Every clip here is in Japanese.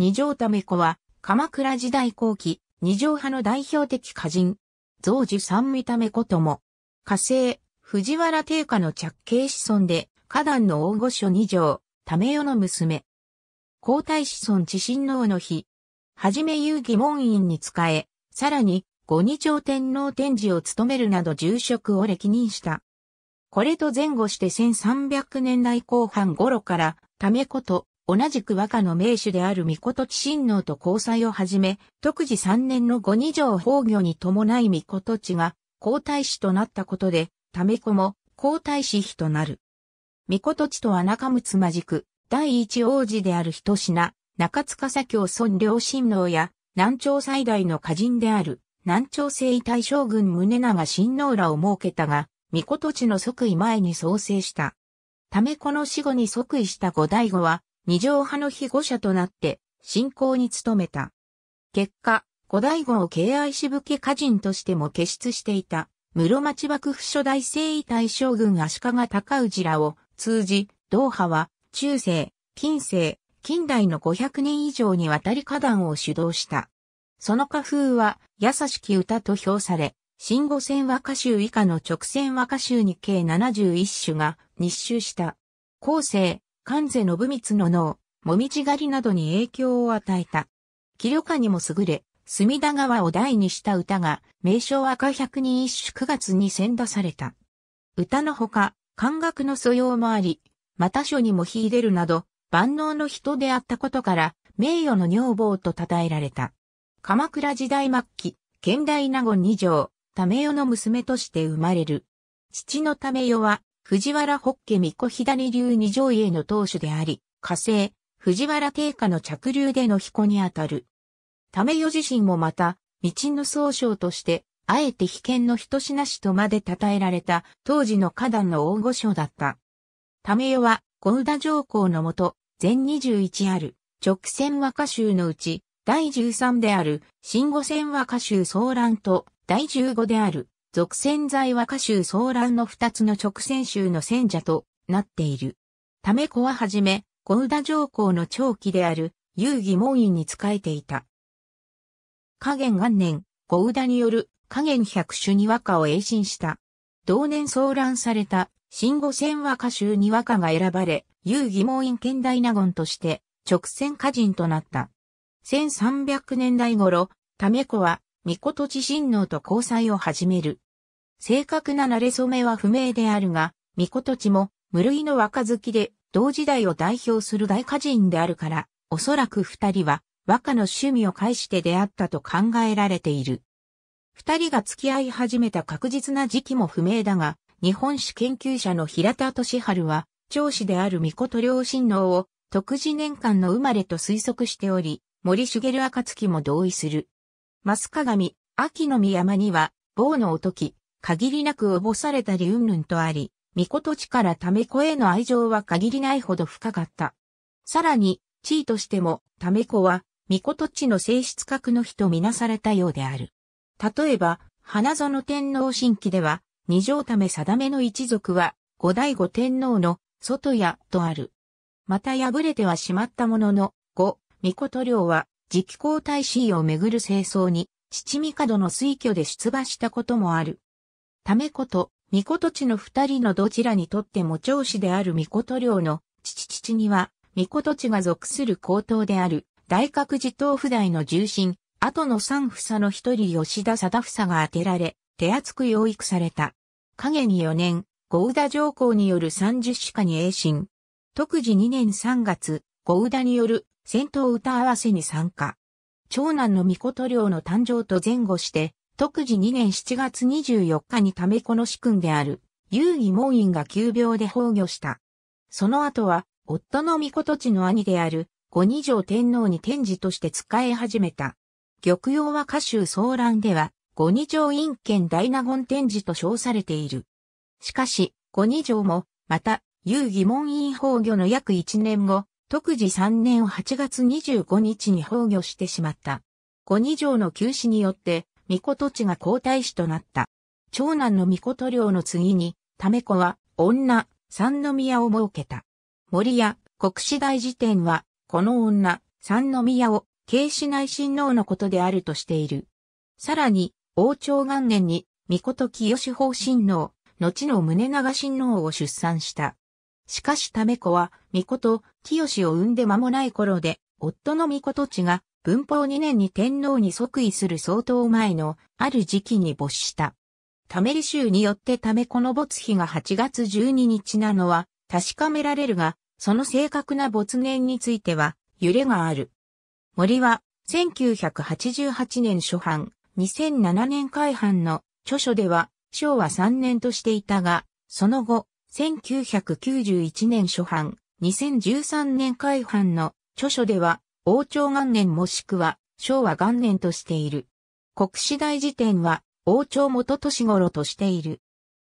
二条め子は、鎌倉時代後期、二条派の代表的歌人、増寿三見ため子とも、火星、藤原定家の着系子孫で、花壇の大御所二条、為世の娘。皇太子孫知親王の日、はじめ遊戯門院に仕え、さらに、五二条天皇天示を務めるなど住職を歴任した。これと前後して1300年代後半頃から、ため子と、同じく和歌の名手である御事地親王と交際をはじめ、特時3年の五二条崩御に伴い御事地が皇太子となったことで、め子も皇太子妃となる。御事地とは仲睦まじく、第一王子である人品、中塚左京尊両親王や、南朝最大の歌人である、南朝征大将軍宗長親王らを設けたが、御事地の即位前に創生した。ためこの死後に即位した後醍醐は、二条派の被護者となって、信仰に努めた。結果、後醍醐を敬愛し武家家人としても傑出していた、室町幕府初代征夷大将軍足利尊氏らを通じ、同派は、中世、近世、近代の500年以上にわたり花壇を主導した。その家風は、優しき歌と評され、新五線和歌集以下の直線和歌集に計71首が日集した。後世、関瀬信光の脳、もみじ狩りなどに影響を与えた。気力にも優れ、隅田川を題にした歌が、名称赤百人一首9月に先出された。歌のほか、漢学の素養もあり、また書にも秀でるなど、万能の人であったことから、名誉の女房と称えられた。鎌倉時代末期、現代納言二条、為代の娘として生まれる。父の為代は、藤原北家三子左流二条家の当主であり、火星、藤原定下の着流での彦にあたる。ためよ自身もまた、道の総称として、あえて被験の一品しとまで称えられた、当時の花壇の大御所だった。ためよは、小宇田上皇のもと、全21ある、直線和歌集のうち、第13である、新五線和歌集総乱と、第15である、俗戦在は下州騒乱の二つの直戦州の戦者となっている。ため子ははじめ、小宇田上皇の長期である遊戯門院に仕えていた。加減元年、小宇田による加減百種に和歌を栄進した。同年騒乱された新五戦和歌集に和歌が選ばれ、遊戯門院県大納言として直戦歌人となった。1300年代頃、ため子は御事自身能と交際を始める。正確な慣れ初めは不明であるが、御事地も無類の若好きで、同時代を代表する大歌人であるから、おそらく二人は和歌の趣味を介して出会ったと考えられている。二人が付き合い始めた確実な時期も不明だが、日本史研究者の平田敏春は、長子である御と両親王を、特次年間の生まれと推測しており、森茂暁も同意する。増鏡、秋の御山には、某のおとき、限りなくおぼされたりうんぬんとあり、御事らため子への愛情は限りないほど深かった。さらに、地位としても、ため子は、御事地の性質格の日とみなされたようである。例えば、花園天皇神記では、二条ため定めの一族は、五代五天皇の、外屋とある。また破れてはしまったものの、五、御事領は、直行皇太子をめぐる清掃に、父帝の推挙で出馬したこともある。ためこと、御土地の二人のどちらにとっても長子である御事領の父父には、御土地が属する高等である、大覚寺東府大の重臣、後の三房の一人吉田貞房が当てられ、手厚く養育された。陰に四年、ゴ田上皇による三十子下に栄進。特時二年三月、ゴ田による戦闘歌合わせに参加。長男の御事領の誕生と前後して、特時2年7月24日にめこの子君である、遊戯門院が急病で崩御した。その後は、夫の御事地の兄である、五二条天皇に天示として仕え始めた。玉葉は歌集騒乱では、五二条院権大納言天示と称されている。しかし、五二条も、また、遊戯門院崩御の約1年後、特治3年8月25日に崩御してしまった。五二条の休止によって、御子土地が皇太子となった。長男の御子土領の次に、ため子は、女、三宮を設けた。森屋、国史大辞典は、この女、三宮を、慶市内親王のことであるとしている。さらに、王朝元年に、御子と清志法親王、後の宗長親王を出産した。しかしため子は、御子と清を産んで間もない頃で、夫の御子とちが、文法2年に天皇に即位する相当前の、ある時期に没した。ためり衆によってためこの没日が8月12日なのは、確かめられるが、その正確な没年については、揺れがある。森は、1988年初版、2007年改版の著書では、昭和3年としていたが、その後、1991年初版、2013年改版の著書では、王朝元年もしくは昭和元年としている。国史大辞典は王朝元年頃としている。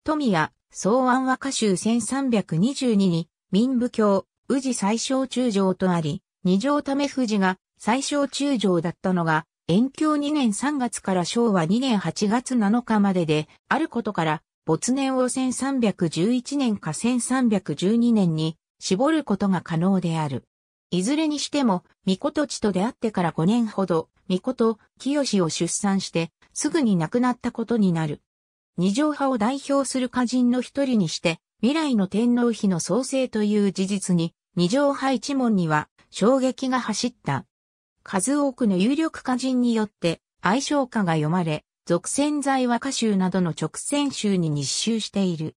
富谷、草案和歌集1322に、民部教、宇治最小中将とあり、二条為藤が最小中将だったのが、延教2年3月から昭和2年8月7日までで、あることから、没年を1311年か1312年に、絞ることが可能である。いずれにしても、御子とちと出会ってから5年ほど、御子と清を出産して、すぐに亡くなったことになる。二条派を代表する歌人の一人にして、未来の天皇妃の創生という事実に、二条派一門には衝撃が走った。数多くの有力歌人によって、愛称歌が読まれ、俗戦在和歌集などの直線集に日集している。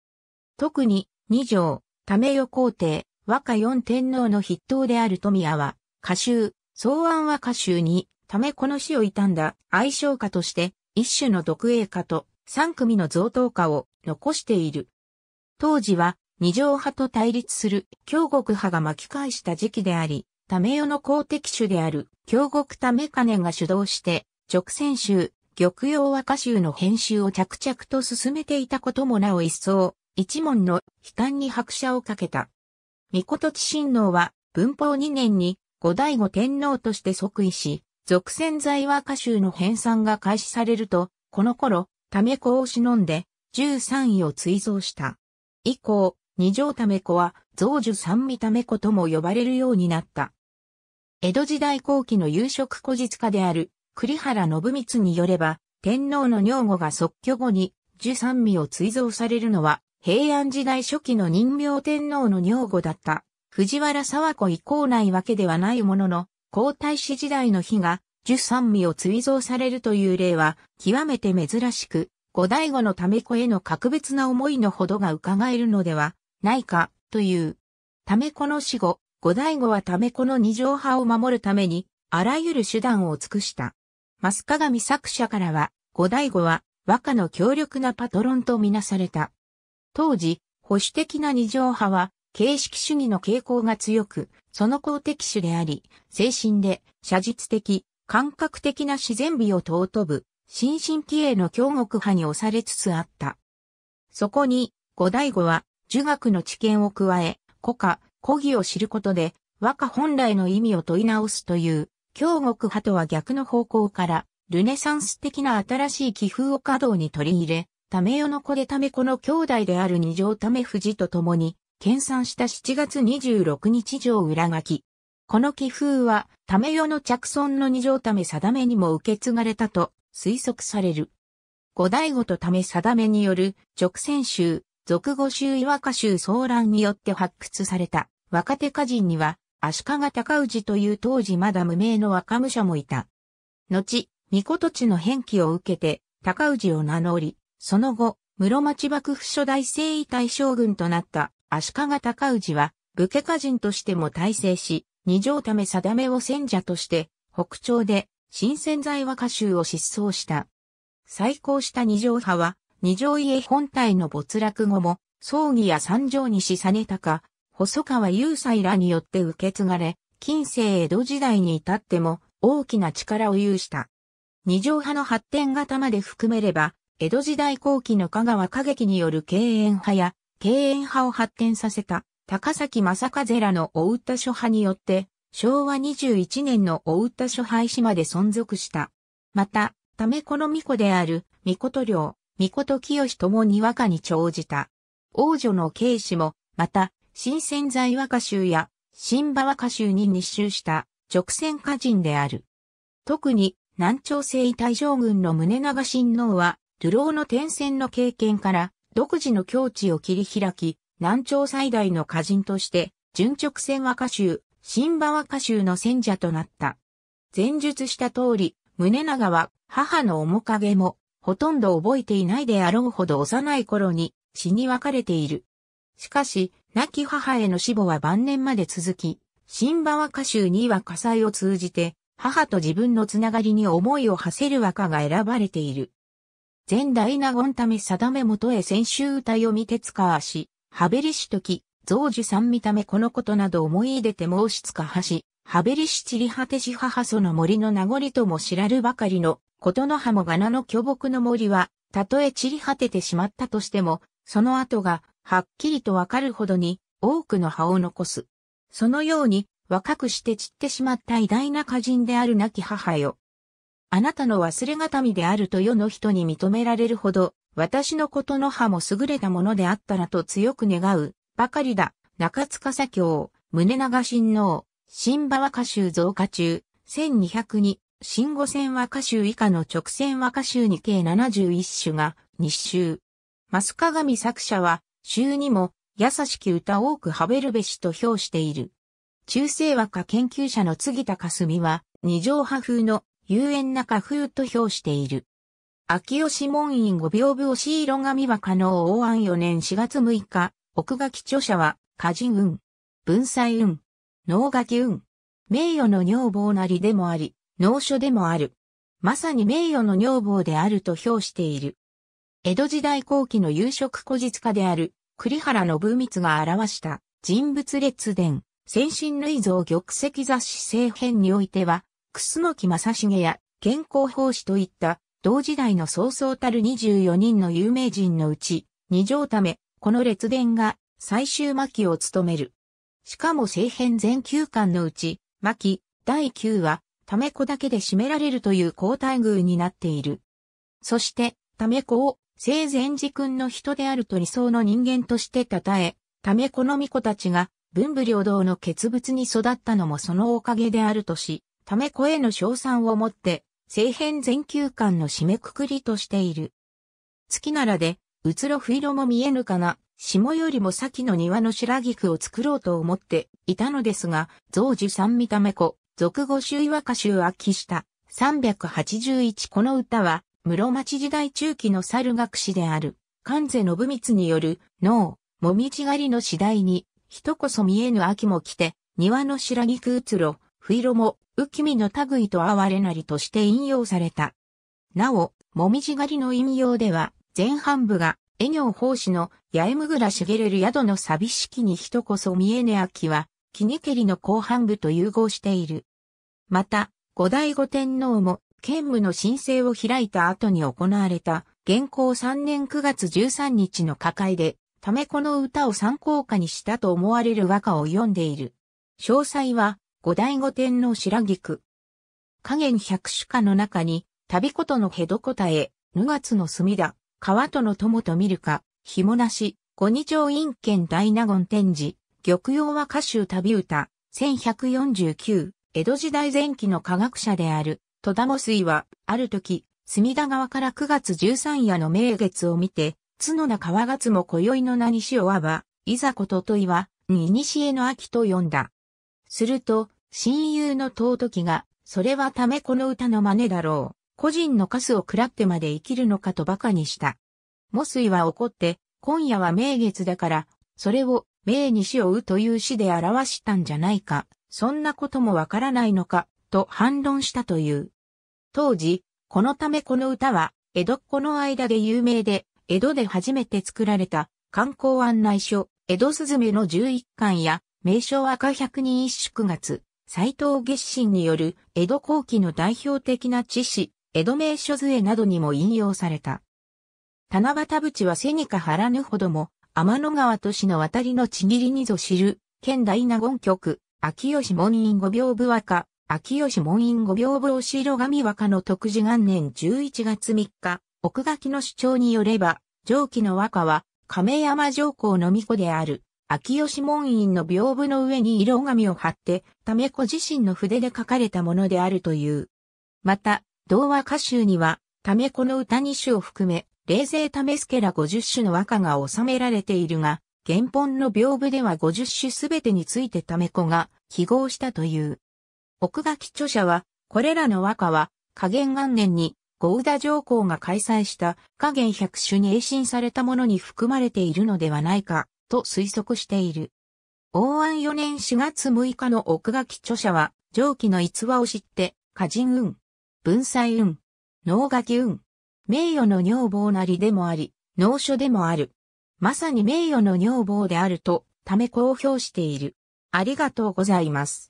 特に、二条、めよ皇帝、和歌四天皇の筆頭である富谷は、歌集、草案和歌集に、ためこの死を悼んだ愛称歌として、一種の独営歌と三組の贈答歌を残している。当時は、二条派と対立する京国派が巻き返した時期であり、め世の公的主である京ため金が主導して、直線集、玉葉和歌集の編集を着々と進めていたこともなお一層、一門の悲観に拍車をかけた。御事地親王は文法2年に後醍醐天皇として即位し、俗戦在和歌集の編纂が開始されると、この頃、ため子を忍んで、十三位を追贈した。以降、二条ため子は、増樹三味ため子とも呼ばれるようになった。江戸時代後期の夕食古実家である、栗原信光によれば、天皇の女房が即居後に、樹三味を追贈されるのは、平安時代初期の人明天皇の女房だった藤原沢子以降ないわけではないものの、皇太子時代の日が、十三味を追贈されるという例は、極めて珍しく、後醍醐のため子への格別な思いのほどが伺えるのでは、ないか、という。ため子の死後、後醍醐はため子の二条派を守るために、あらゆる手段を尽くした。マス鏡作者からは、後醍醐は、和歌の強力なパトロンとみなされた。当時、保守的な二条派は、形式主義の傾向が強く、その公的種であり、精神で、写実的、感覚的な自然美を尊ぶ、新進気鋭の京極派に押されつつあった。そこに、五醍醐は、儒学の知見を加え、古家、古義を知ることで、和歌本来の意味を問い直すという、京極派とは逆の方向から、ルネサンス的な新しい気風を華道に取り入れ、ためよの子でためこの兄弟である二条ため藤と共に、研鑽した7月26日上裏書き。この寄付は、ためよの着村の二条ため定めにも受け継がれたと推測される。五代五とため定めによる直線集、俗語集岩衆集騒乱によって発掘された若手歌人には、足利高氏という当時まだ無名の若武者もいた。後、御事地の変記を受けて、高氏を名乗り、その後、室町幕府初代征夷大将軍となった足利高氏は、武家家人としても大成し、二条為定めを戦者として、北朝で、新鮮在和歌集を失踪した。再興した二条派は、二条家本体の没落後も、葬儀や三条にねたか、細川雄斎らによって受け継がれ、近世江戸時代に至っても大きな力を有した。二条派の発展型まで含めれば、江戸時代後期の香川歌劇による敬遠派や敬遠派を発展させた高崎正和らの大歌諸派によって昭和21年の大歌諸廃止まで存続した。また、ためこの巫女である巫女領、巫女清ともに和歌に長じた。王女の慶氏も、また、新鮮在和歌集や新馬和歌集に密集した直線歌人である。特に、南朝征大将軍の宗長親王は、流浪の転戦の経験から、独自の境地を切り開き、南朝最大の歌人として、順直線和歌集、新馬和歌集の戦者となった。前述した通り、宗長は母の面影もほとんど覚えていないであろうほど幼い頃に死に別れている。しかし、亡き母への死母は晩年まで続き、新馬和歌集には火災を通じて、母と自分のつながりに思いを馳せる和歌が選ばれている。前大納言ため定め元へ先週歌読み手使わし、はべりしとき、増寿三見た目このことなど思い出て申しつかはし、はべりし散り果てし母祖の森の名残とも知らるばかりの、ことの葉もがなの巨木の森は、たとえ散り果ててしまったとしても、その後が、はっきりとわかるほどに、多くの葉を残す。そのように、若くして散ってしまった偉大な歌人である亡き母よ。あなたの忘れがたみであると世の人に認められるほど、私のことの葉も優れたものであったらと強く願う、ばかりだ。中塚左京、胸長親王、新馬和歌集増加中、1202、新五線和歌集以下の直線和歌集に計71種が、日衆。マス鏡作者は、週にも、優しき歌多くはべるべしと評している。中世和歌研究者の杉田霞は、二条派風の遊園中風と評している。秋吉門院五病風押色紙は可能王安4年4月6日、奥垣著者は、歌人運、文才運、能書き運、名誉の女房なりでもあり、能書でもある。まさに名誉の女房であると評している。江戸時代後期の夕食古実家である、栗原信光が表した人物列伝、先進類像玉石雑誌正編においては、楠木正成や健康法師といった同時代の早々たる24人の有名人のうち、二条ため、この列伝が最終巻を務める。しかも政変全9巻のうち、巻、第9は、ため子だけで占められるという交代遇になっている。そして、ため子を、生前寺君の人であると理想の人間として称え、ため子の巫女たちが、文武両道の傑物に育ったのもそのおかげであるとし、ため声の賞賛をもって、政変全休館の締めくくりとしている。月ならで、うつろ不色も見えぬかな、下よりも先の庭の白菊を作ろうと思っていたのですが、増寿三見ため子、俗語集和歌集秋下、381この歌は、室町時代中期の猿学士である、関瀬信光による、脳、もみじ狩りの次第に、人こそ見えぬ秋も来て、庭の白菊うつろ、不色も、浮身の類と哀れなりとして引用された。なお、もみじ狩りの引用では、前半部が、絵行法師の八重むぐら茂る宿の寂しきに人こそ見えねあきは、きにけりの後半部と融合している。また、後醍醐天皇も、兼務の申請を開いた後に行われた、現行三年九月十三日の火会で、ためこの歌を参考歌にしたと思われる和歌を読んでいる。詳細は、後醍醐天皇白菊。加減百種家の中に、旅ことのへどこたえ、ぬ月の墨田、川との友と見るか、ひもなし、五二条院県大納言展示、玉葉は歌集旅歌、1149、江戸時代前期の科学者である、戸田も水は、ある時、隅田川から9月13夜の名月を見て、角田川月も今宵の名にしおわば、いざことといは、ににしえの秋と呼んだ。すると、親友の尊きが、それはためこの歌の真似だろう。個人のカスを食らってまで生きるのかと馬鹿にした。モスイは怒って、今夜は名月だから、それを、名にしをうという詩で表したんじゃないか、そんなこともわからないのか、と反論したという。当時、このためこの歌は、江戸っ子の間で有名で、江戸で初めて作られた観光案内書、江戸すずめの11巻や名称赤百人一宿月、斎藤月心による江戸後期の代表的な知史、江戸名所図絵などにも引用された。七夕淵は背にかはらぬほども、天の川都市の渡りのちぎりにぞ知る、県大納言局、秋吉門院五屏部和歌、秋吉門院五屏部お城神和歌の特事元年11月3日、奥垣の主張によれば、上記の和歌は、亀山上皇の御子である、秋吉門院の屏風の上に色紙を貼って、ため子自身の筆で書かれたものであるという。また、童話歌集には、ため子の歌2種を含め、冷静ためすけら50種の和歌が収められているが、原本の屏風では50種すべてについてため子が記号したという。奥垣著者は、これらの和歌は、加減元年に、ゴ田上皇が開催した加減百種に栄進されたものに含まれているのではないか。と推測している。応安4年4月6日の奥書き著者は、上記の逸話を知って、歌人運、文才運、能書き運、名誉の女房なりでもあり、能書でもある。まさに名誉の女房であると、ため公表している。ありがとうございます。